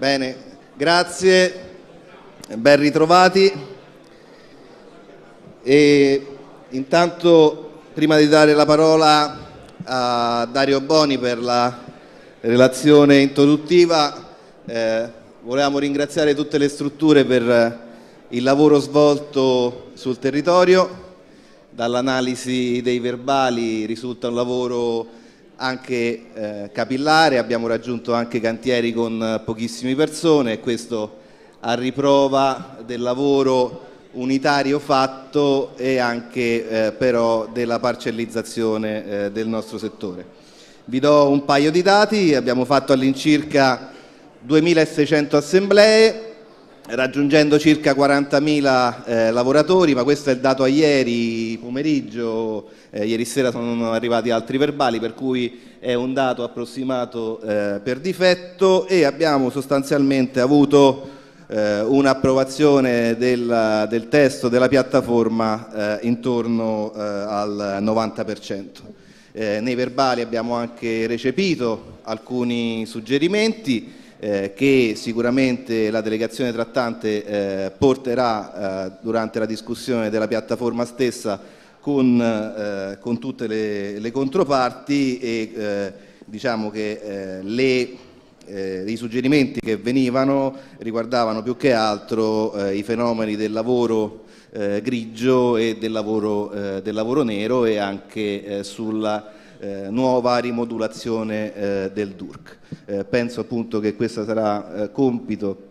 Bene, grazie, ben ritrovati. E intanto, prima di dare la parola a Dario Boni per la relazione introduttiva, eh, volevamo ringraziare tutte le strutture per il lavoro svolto sul territorio. Dall'analisi dei verbali risulta un lavoro anche eh, capillare, abbiamo raggiunto anche cantieri con eh, pochissime persone e questo a riprova del lavoro unitario fatto e anche eh, però della parcellizzazione eh, del nostro settore. Vi do un paio di dati, abbiamo fatto all'incirca 2600 assemblee, raggiungendo circa 40.000 eh, lavoratori, ma questo è il dato a ieri pomeriggio, eh, ieri sera sono arrivati altri verbali, per cui è un dato approssimato eh, per difetto e abbiamo sostanzialmente avuto eh, un'approvazione del, del, testo della piattaforma eh, intorno eh, al 90%. nei verbali abbiamo anche recepito alcuni suggerimenti, eh, che sicuramente la delegazione trattante eh, porterà eh, durante la discussione della piattaforma stessa con, eh, con tutte le, le, controparti e diciamo che le eh, i suggerimenti che venivano riguardavano più che altro eh, i fenomeni del lavoro eh, grigio e del lavoro, del lavoro, nero e anche sulla eh, nuova rimodulazione eh, del DURC. Eh, penso appunto che questo sarà eh, compito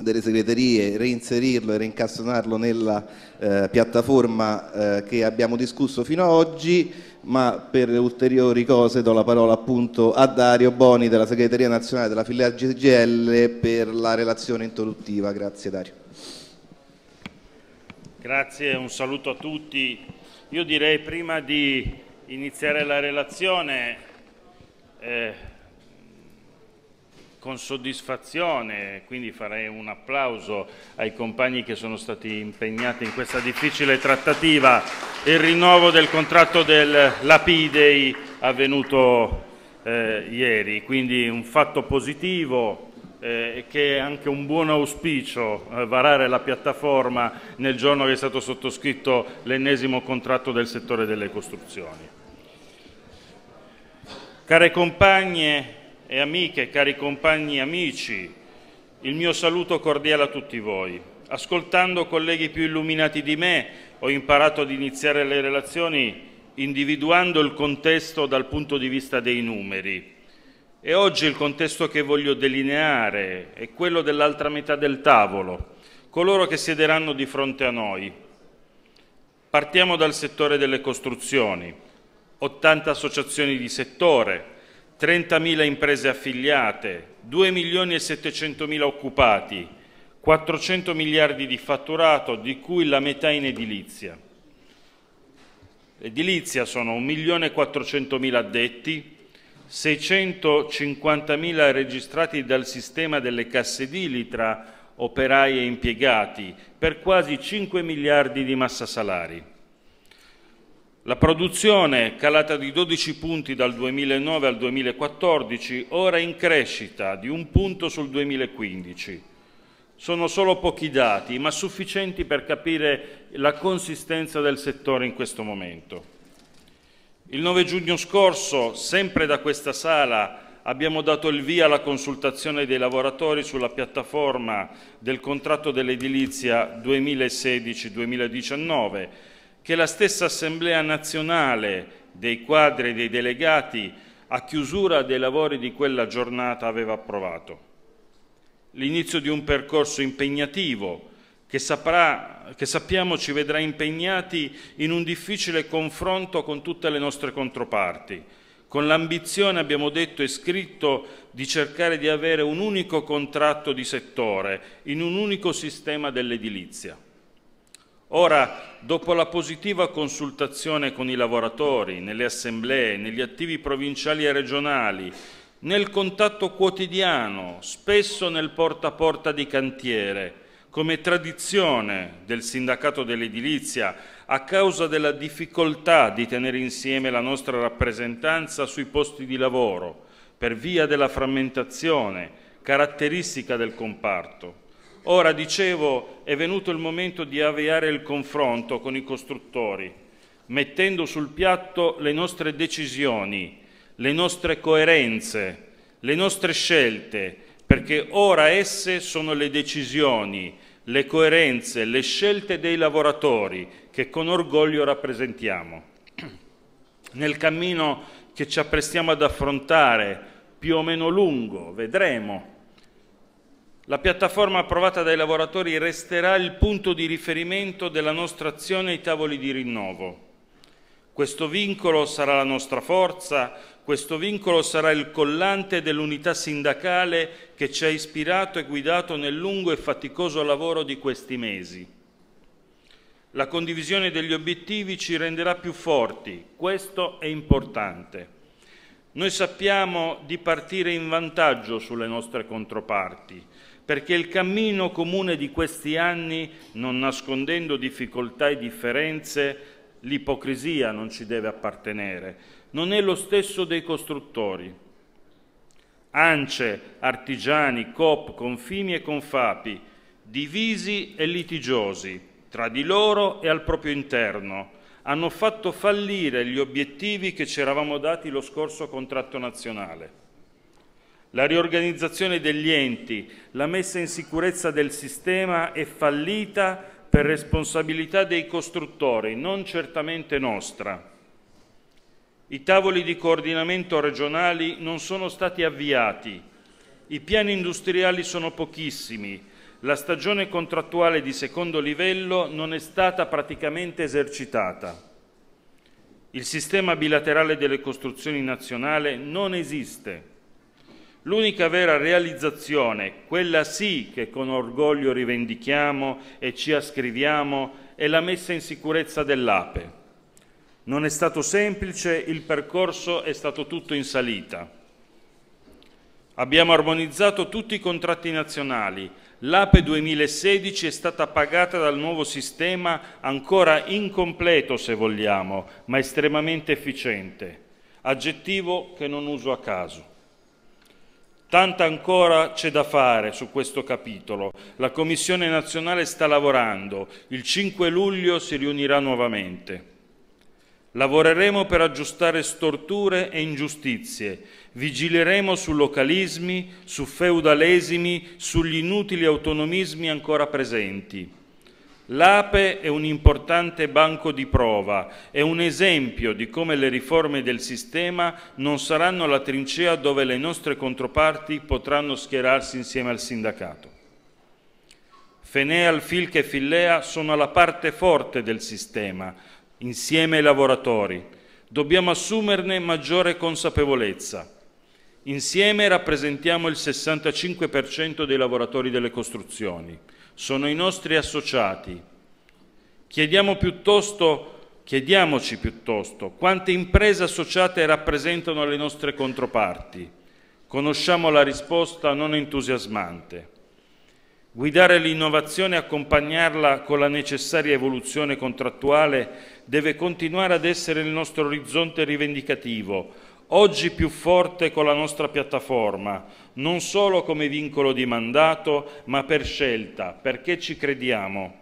delle segreterie, reinserirlo e reincastonarlo nella eh, piattaforma eh, che abbiamo discusso fino ad oggi, ma per ulteriori cose do la parola appunto a Dario Boni della segreteria nazionale della filiale GGL per la relazione introduttiva. Grazie Dario. Grazie, un saluto a tutti. Io direi prima di iniziare la relazione eh, con soddisfazione, quindi farei un applauso ai compagni che sono stati impegnati in questa difficile trattativa, il rinnovo del contratto del Lapidei avvenuto eh, ieri, quindi un fatto positivo eh, che è anche un buon auspicio eh, varare la piattaforma nel giorno che è stato sottoscritto l'ennesimo contratto del settore delle costruzioni. Care compagne e amiche, cari compagni e amici, il mio saluto cordiale a tutti voi. Ascoltando colleghi più illuminati di me ho imparato ad iniziare le relazioni individuando il contesto dal punto di vista dei numeri e oggi il contesto che voglio delineare è quello dell'altra metà del tavolo, coloro che siederanno di fronte a noi. Partiamo dal settore delle costruzioni, 80 associazioni di settore, 30.000 imprese affiliate, 2 milioni e 700.000 occupati, 400 miliardi di fatturato, di cui la metà in edilizia. Edilizia sono 1.400.000 addetti, 650.000 registrati dal sistema delle casse edili tra operai e impiegati, per quasi 5 miliardi di massa salari. La produzione, calata di 12 punti dal 2009 al 2014, ora in crescita di un punto sul 2015. Sono solo pochi dati, ma sufficienti per capire la consistenza del settore in questo momento. Il 9 giugno scorso, sempre da questa sala, abbiamo dato il via alla consultazione dei lavoratori sulla piattaforma del contratto dell'edilizia 2016-2019, che la stessa Assemblea nazionale dei quadri e dei delegati a chiusura dei lavori di quella giornata aveva approvato. L'inizio di un percorso impegnativo che, saprà, che sappiamo ci vedrà impegnati in un difficile confronto con tutte le nostre controparti, con l'ambizione, abbiamo detto e scritto, di cercare di avere un unico contratto di settore in un unico sistema dell'edilizia. Ora, dopo la positiva consultazione con i lavoratori, nelle assemblee, negli attivi provinciali e regionali, nel contatto quotidiano, spesso nel porta a porta di cantiere, come tradizione del sindacato dell'edilizia a causa della difficoltà di tenere insieme la nostra rappresentanza sui posti di lavoro per via della frammentazione caratteristica del comparto. Ora, dicevo, è venuto il momento di avviare il confronto con i costruttori, mettendo sul piatto le nostre decisioni, le nostre coerenze, le nostre scelte perché ora esse sono le decisioni, le coerenze, le scelte dei lavoratori che con orgoglio rappresentiamo. Nel cammino che ci apprestiamo ad affrontare, più o meno lungo, vedremo, la piattaforma approvata dai lavoratori resterà il punto di riferimento della nostra azione ai tavoli di rinnovo. Questo vincolo sarà la nostra forza, questo vincolo sarà il collante dell'unità sindacale che ci ha ispirato e guidato nel lungo e faticoso lavoro di questi mesi. La condivisione degli obiettivi ci renderà più forti, questo è importante. Noi sappiamo di partire in vantaggio sulle nostre controparti, perché il cammino comune di questi anni, non nascondendo difficoltà e differenze, l'ipocrisia non ci deve appartenere, non è lo stesso dei costruttori. Ance, artigiani, cop, confini e confapi, divisi e litigiosi, tra di loro e al proprio interno, hanno fatto fallire gli obiettivi che ci eravamo dati lo scorso contratto nazionale. La riorganizzazione degli enti, la messa in sicurezza del sistema è fallita per responsabilità dei costruttori, non certamente nostra. I tavoli di coordinamento regionali non sono stati avviati, i piani industriali sono pochissimi, la stagione contrattuale di secondo livello non è stata praticamente esercitata. Il sistema bilaterale delle costruzioni nazionale non esiste. L'unica vera realizzazione, quella sì che con orgoglio rivendichiamo e ci ascriviamo, è la messa in sicurezza dell'ape. Non è stato semplice, il percorso è stato tutto in salita. Abbiamo armonizzato tutti i contratti nazionali. L'APE 2016 è stata pagata dal nuovo sistema ancora incompleto, se vogliamo, ma estremamente efficiente, aggettivo che non uso a caso. Tanta ancora c'è da fare su questo capitolo. La Commissione nazionale sta lavorando. Il 5 luglio si riunirà nuovamente. Lavoreremo per aggiustare storture e ingiustizie, vigileremo su localismi, su feudalesimi, sugli inutili autonomismi ancora presenti. L'APE è un importante banco di prova, è un esempio di come le riforme del sistema non saranno la trincea dove le nostre controparti potranno schierarsi insieme al sindacato. Feneal, Filca e Fillea sono la parte forte del sistema, insieme ai lavoratori. Dobbiamo assumerne maggiore consapevolezza. Insieme rappresentiamo il 65% dei lavoratori delle costruzioni. Sono i nostri associati. Chiediamo piuttosto Chiediamoci piuttosto quante imprese associate rappresentano le nostre controparti. Conosciamo la risposta non entusiasmante. Guidare l'innovazione e accompagnarla con la necessaria evoluzione contrattuale deve continuare ad essere il nostro orizzonte rivendicativo, oggi più forte con la nostra piattaforma, non solo come vincolo di mandato, ma per scelta, perché ci crediamo.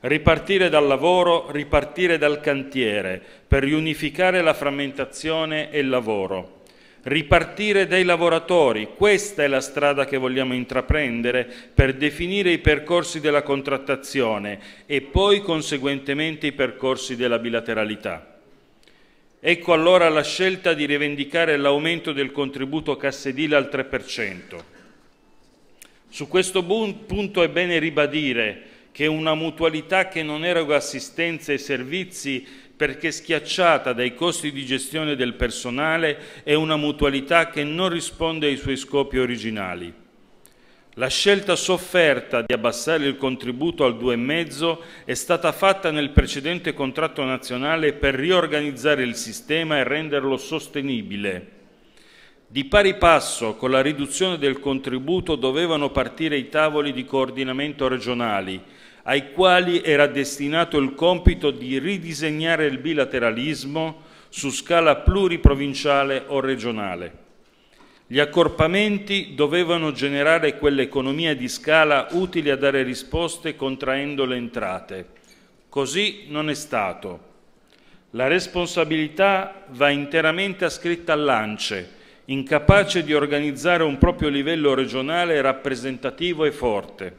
Ripartire dal lavoro, ripartire dal cantiere, per riunificare la frammentazione e il lavoro ripartire dai lavoratori, questa è la strada che vogliamo intraprendere per definire i percorsi della contrattazione e poi conseguentemente i percorsi della bilateralità. Ecco allora la scelta di rivendicare l'aumento del contributo cassedile al 3%. Su questo punto è bene ribadire che una mutualità che non eroga assistenza e servizi perché schiacciata dai costi di gestione del personale è una mutualità che non risponde ai suoi scopi originali. La scelta sofferta di abbassare il contributo al 2,5 è stata fatta nel precedente contratto nazionale per riorganizzare il sistema e renderlo sostenibile. Di pari passo con la riduzione del contributo dovevano partire i tavoli di coordinamento regionali, ai quali era destinato il compito di ridisegnare il bilateralismo su scala pluriprovinciale o regionale. Gli accorpamenti dovevano generare quell'economia di scala utile a dare risposte contraendo le entrate. Così non è stato. La responsabilità va interamente ascritta all'ANCE, incapace di organizzare un proprio livello regionale rappresentativo e forte.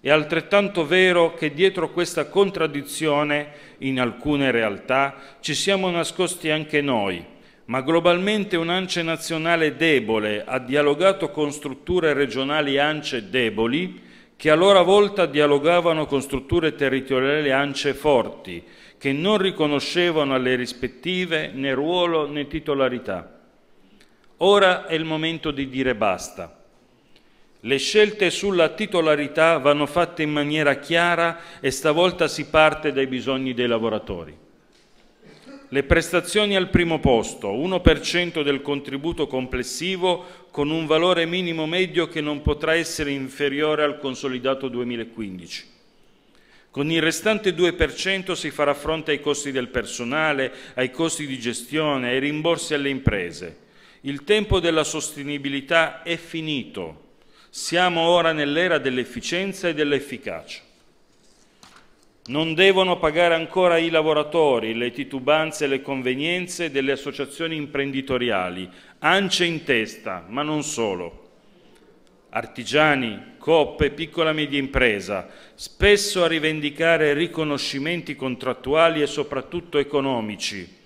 È altrettanto vero che dietro questa contraddizione, in alcune realtà, ci siamo nascosti anche noi, ma globalmente un'ance nazionale debole ha dialogato con strutture regionali ance deboli, che a loro volta dialogavano con strutture territoriali ance forti, che non riconoscevano alle rispettive né ruolo né titolarità. Ora è il momento di dire basta le scelte sulla titolarità vanno fatte in maniera chiara e stavolta si parte dai bisogni dei lavoratori. Le prestazioni al primo posto, 1% del contributo complessivo con un valore minimo medio che non potrà essere inferiore al consolidato 2015. Con il restante 2% si farà fronte ai costi del personale, ai costi di gestione, ai rimborsi alle imprese. Il tempo della sostenibilità è finito siamo ora nell'era dell'efficienza e dell'efficacia. Non devono pagare ancora i lavoratori le titubanze e le convenienze delle associazioni imprenditoriali, ance in testa, ma non solo. Artigiani, coppe, piccola e media impresa, spesso a rivendicare riconoscimenti contrattuali e soprattutto economici,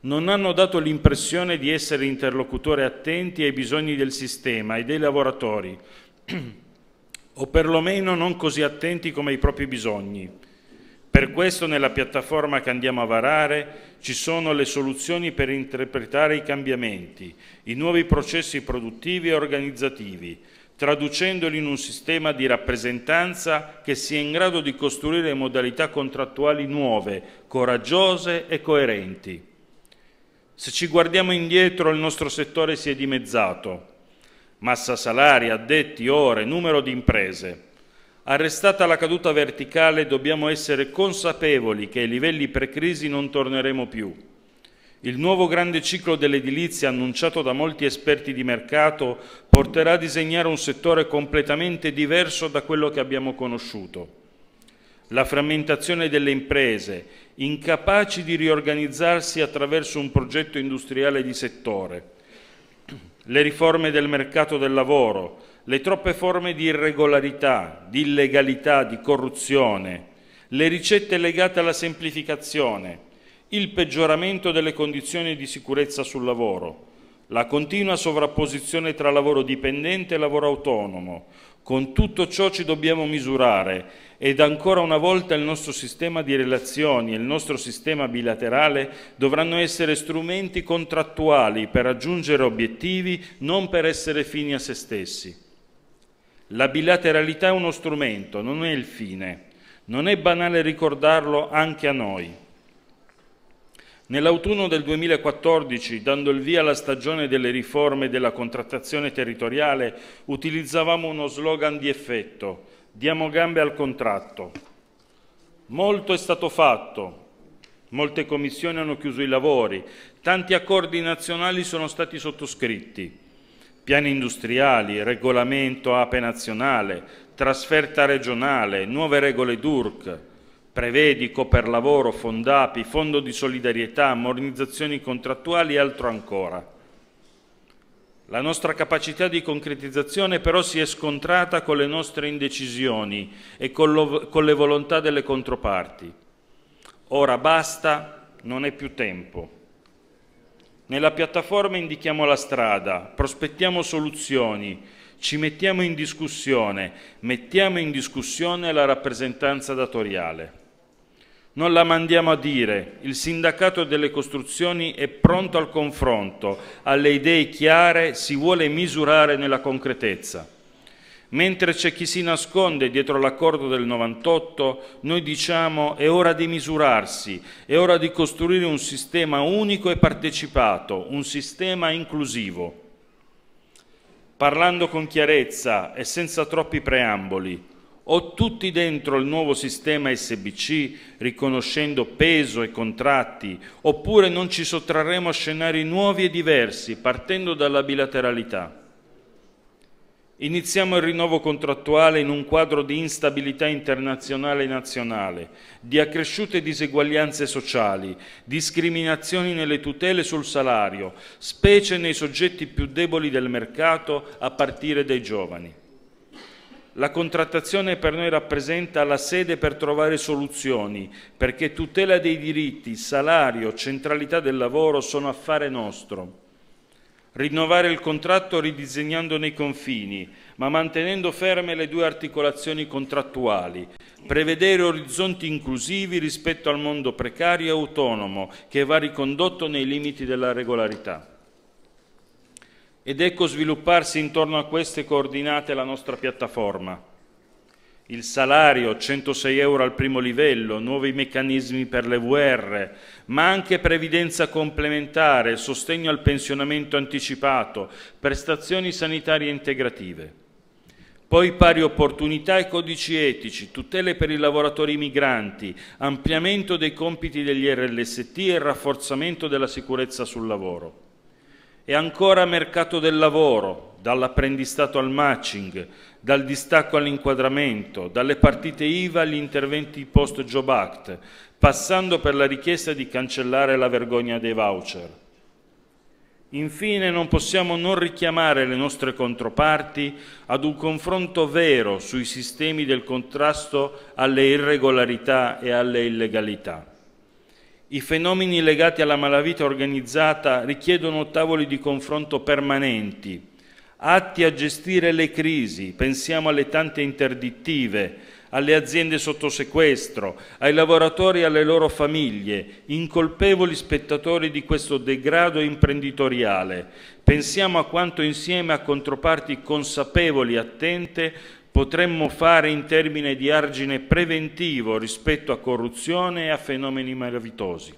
non hanno dato l'impressione di essere interlocutori attenti ai bisogni del sistema e dei lavoratori, o perlomeno non così attenti come ai propri bisogni. Per questo nella piattaforma che andiamo a varare ci sono le soluzioni per interpretare i cambiamenti, i nuovi processi produttivi e organizzativi, traducendoli in un sistema di rappresentanza che sia in grado di costruire modalità contrattuali nuove, coraggiose e coerenti. Se ci guardiamo indietro il nostro settore si è dimezzato, massa salari, addetti, ore, numero di imprese. Arrestata la caduta verticale dobbiamo essere consapevoli che ai livelli pre-crisi non torneremo più. Il nuovo grande ciclo dell'edilizia annunciato da molti esperti di mercato porterà a disegnare un settore completamente diverso da quello che abbiamo conosciuto. La frammentazione delle imprese, incapaci di riorganizzarsi attraverso un progetto industriale di settore, le riforme del mercato del lavoro, le troppe forme di irregolarità, di illegalità, di corruzione, le ricette legate alla semplificazione, il peggioramento delle condizioni di sicurezza sul lavoro, la continua sovrapposizione tra lavoro dipendente e lavoro autonomo, con tutto ciò ci dobbiamo misurare ed ancora una volta il nostro sistema di relazioni e il nostro sistema bilaterale dovranno essere strumenti contrattuali per raggiungere obiettivi, non per essere fini a se stessi. La bilateralità è uno strumento, non è il fine. Non è banale ricordarlo anche a noi. Nell'autunno del 2014, dando il via alla stagione delle riforme della contrattazione territoriale, utilizzavamo uno slogan di effetto, diamo gambe al contratto. Molto è stato fatto, molte commissioni hanno chiuso i lavori, tanti accordi nazionali sono stati sottoscritti, piani industriali, regolamento APE nazionale, trasferta regionale, nuove regole DURC, prevedi, per lavoro, Fondapi, Fondo di solidarietà, ammornizzazioni contrattuali e altro ancora. La nostra capacità di concretizzazione però si è scontrata con le nostre indecisioni e con, lo, con le volontà delle controparti. Ora basta, non è più tempo. Nella piattaforma indichiamo la strada, prospettiamo soluzioni, ci mettiamo in discussione, mettiamo in discussione la rappresentanza datoriale. Non la mandiamo a dire, il sindacato delle costruzioni è pronto al confronto, alle idee chiare, si vuole misurare nella concretezza. Mentre c'è chi si nasconde dietro l'accordo del 98, noi diciamo è ora di misurarsi, è ora di costruire un sistema unico e partecipato, un sistema inclusivo. Parlando con chiarezza e senza troppi preamboli, o tutti dentro il nuovo sistema SBC riconoscendo peso e contratti, oppure non ci sottrarremo a scenari nuovi e diversi partendo dalla bilateralità. Iniziamo il rinnovo contrattuale in un quadro di instabilità internazionale e nazionale, di accresciute diseguaglianze sociali, discriminazioni nelle tutele sul salario, specie nei soggetti più deboli del mercato a partire dai giovani. La contrattazione per noi rappresenta la sede per trovare soluzioni, perché tutela dei diritti, salario, centralità del lavoro sono affare nostro. Rinnovare il contratto ridisegnandone i confini, ma mantenendo ferme le due articolazioni contrattuali. Prevedere orizzonti inclusivi rispetto al mondo precario e autonomo, che va ricondotto nei limiti della regolarità ed ecco svilupparsi intorno a queste coordinate la nostra piattaforma. Il salario, 106 euro al primo livello, nuovi meccanismi per le VR, ma anche previdenza complementare, sostegno al pensionamento anticipato, prestazioni sanitarie integrative. Poi pari opportunità e codici etici, tutele per i lavoratori migranti, ampliamento dei compiti degli RLST e rafforzamento della sicurezza sul lavoro e ancora mercato del lavoro, dall'apprendistato al matching, dal distacco all'inquadramento, dalle partite IVA agli interventi post Job Act, passando per la richiesta di cancellare la vergogna dei voucher. Infine non possiamo non richiamare le nostre controparti ad un confronto vero sui sistemi del contrasto alle irregolarità e alle illegalità. I fenomeni legati alla malavita organizzata richiedono tavoli di confronto permanenti, atti a gestire le crisi, pensiamo alle tante interdittive, alle aziende sotto sequestro, ai lavoratori e alle loro famiglie, incolpevoli spettatori di questo degrado imprenditoriale. Pensiamo a quanto insieme a controparti consapevoli e attente potremmo fare in termini di argine preventivo rispetto a corruzione e a fenomeni malavitosi.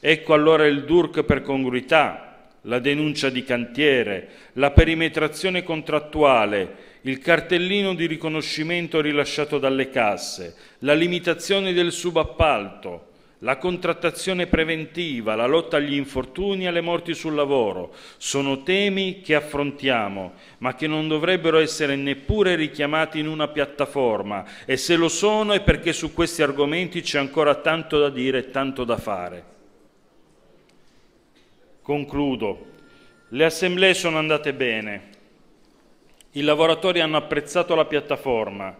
Ecco allora il DURC per congruità, la denuncia di cantiere, la perimetrazione contrattuale, il cartellino di riconoscimento rilasciato dalle casse, la limitazione del subappalto, la contrattazione preventiva, la lotta agli infortuni e alle morti sul lavoro sono temi che affrontiamo, ma che non dovrebbero essere neppure richiamati in una piattaforma e se lo sono è perché su questi argomenti c'è ancora tanto da dire e tanto da fare. Concludo. Le assemblee sono andate bene. I lavoratori hanno apprezzato la piattaforma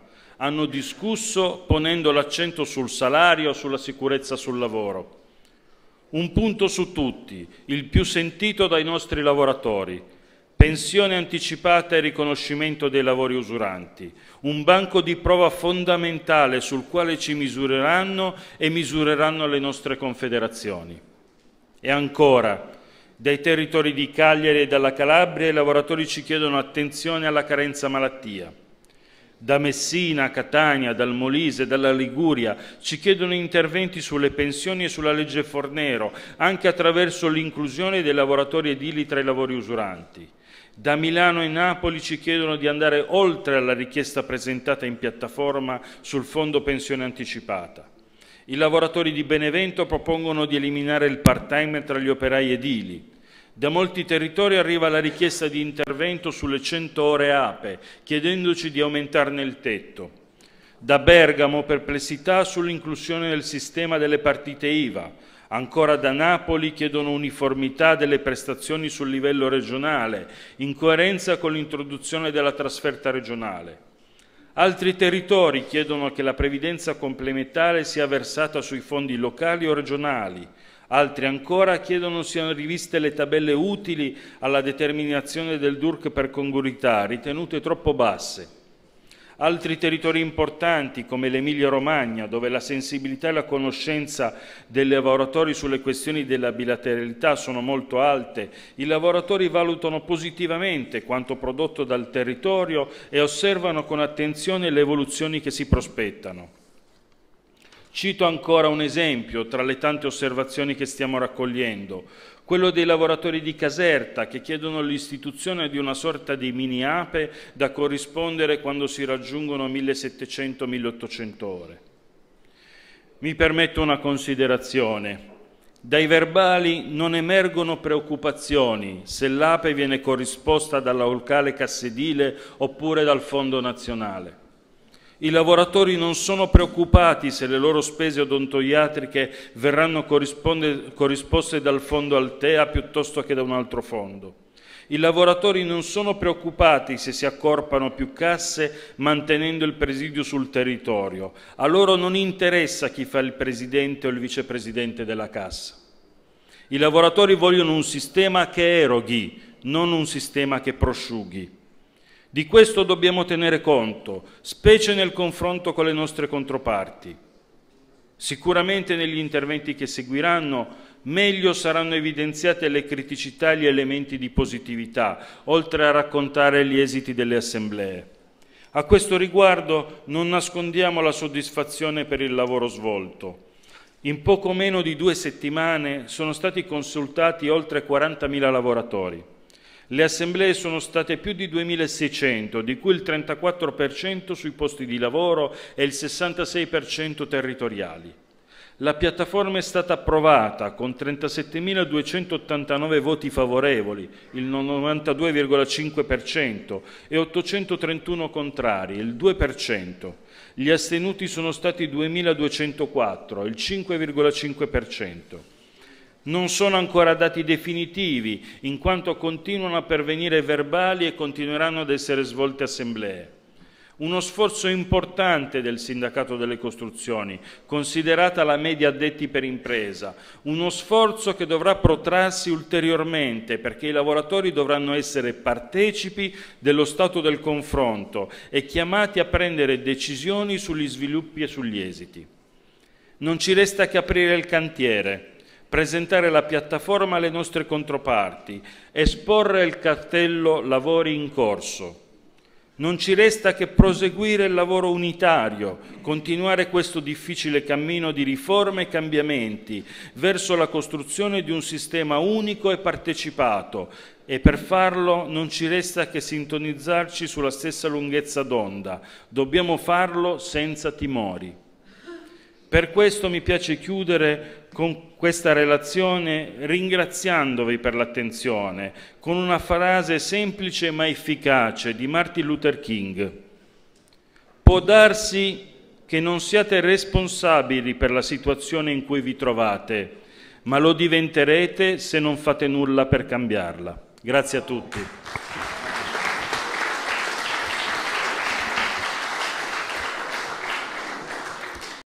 hanno discusso ponendo l'accento sul salario, sulla sicurezza sul lavoro. Un punto su tutti, il più sentito dai nostri lavoratori, pensione anticipata e riconoscimento dei lavori usuranti, un banco di prova fondamentale sul quale ci misureranno e misureranno le nostre confederazioni. E ancora, dai territori di Cagliari e dalla Calabria i lavoratori ci chiedono attenzione alla carenza malattia da Messina Catania, dal Molise, dalla Liguria, ci chiedono interventi sulle pensioni e sulla legge Fornero, anche attraverso l'inclusione dei lavoratori edili tra i lavori usuranti. Da Milano e Napoli ci chiedono di andare oltre alla richiesta presentata in piattaforma sul fondo pensione anticipata. I lavoratori di Benevento propongono di eliminare il part-time tra gli operai edili. Da molti territori arriva la richiesta di intervento sulle 100 ore APE, chiedendoci di aumentarne il tetto. Da Bergamo perplessità sull'inclusione del sistema delle partite IVA. Ancora da Napoli chiedono uniformità delle prestazioni sul livello regionale, in coerenza con l'introduzione della trasferta regionale. Altri territori chiedono che la previdenza complementare sia versata sui fondi locali o regionali Altri ancora chiedono siano riviste le tabelle utili alla determinazione del DURC per congruità, ritenute troppo basse. Altri territori importanti come l'Emilia-Romagna, dove la sensibilità e la conoscenza dei lavoratori sulle questioni della bilateralità sono molto alte, i lavoratori valutano positivamente quanto prodotto dal territorio e osservano con attenzione le evoluzioni che si prospettano. Cito ancora un esempio tra le tante osservazioni che stiamo raccogliendo, quello dei lavoratori di Caserta che chiedono l'istituzione di una sorta di mini ape da corrispondere quando si raggiungono 1700-1800 ore. Mi permetto una considerazione. Dai verbali non emergono preoccupazioni se l'ape viene corrisposta dalla locale cassedile oppure dal Fondo nazionale. I lavoratori non sono preoccupati se le loro spese odontoiatriche verranno corrisposte dal fondo Altea piuttosto che da un altro fondo. I lavoratori non sono preoccupati se si accorpano più casse mantenendo il presidio sul territorio. A loro non interessa chi fa il presidente o il vicepresidente della cassa. I lavoratori vogliono un sistema che eroghi, non un sistema che prosciughi. Di questo dobbiamo tenere conto, specie nel confronto con le nostre controparti. Sicuramente negli interventi che seguiranno meglio saranno evidenziate le criticità e gli elementi di positività, oltre a raccontare gli esiti delle assemblee. A questo riguardo non nascondiamo la soddisfazione per il lavoro svolto. In poco meno di due settimane sono stati consultati oltre 40.000 lavoratori. Le assemblee sono state più di 2.600, di cui il 34% sui posti di lavoro e il 66% territoriali. La piattaforma è stata approvata con 37.289 voti favorevoli, il 92,5%, e 831 contrari, il 2%. Gli astenuti sono stati 2.204, il 5,5%. Non sono ancora dati definitivi, in quanto continuano a pervenire verbali e continueranno ad essere svolte assemblee. Uno sforzo importante del sindacato delle costruzioni, considerata la media addetti per impresa, uno sforzo che dovrà protrarsi ulteriormente perché i lavoratori dovranno essere partecipi dello stato del confronto e chiamati a prendere decisioni sugli sviluppi e sugli esiti. Non ci resta che aprire il cantiere, presentare la piattaforma alle nostre controparti, esporre il cartello lavori in corso. Non ci resta che proseguire il lavoro unitario, continuare questo difficile cammino di riforme e cambiamenti verso la costruzione di un sistema unico e partecipato e per farlo non ci resta che sintonizzarci sulla stessa lunghezza d'onda. Dobbiamo farlo senza timori. Per questo mi piace chiudere con questa relazione ringraziandovi per l'attenzione, con una frase semplice ma efficace di Martin Luther King. Può darsi che non siate responsabili per la situazione in cui vi trovate, ma lo diventerete se non fate nulla per cambiarla. Grazie a tutti.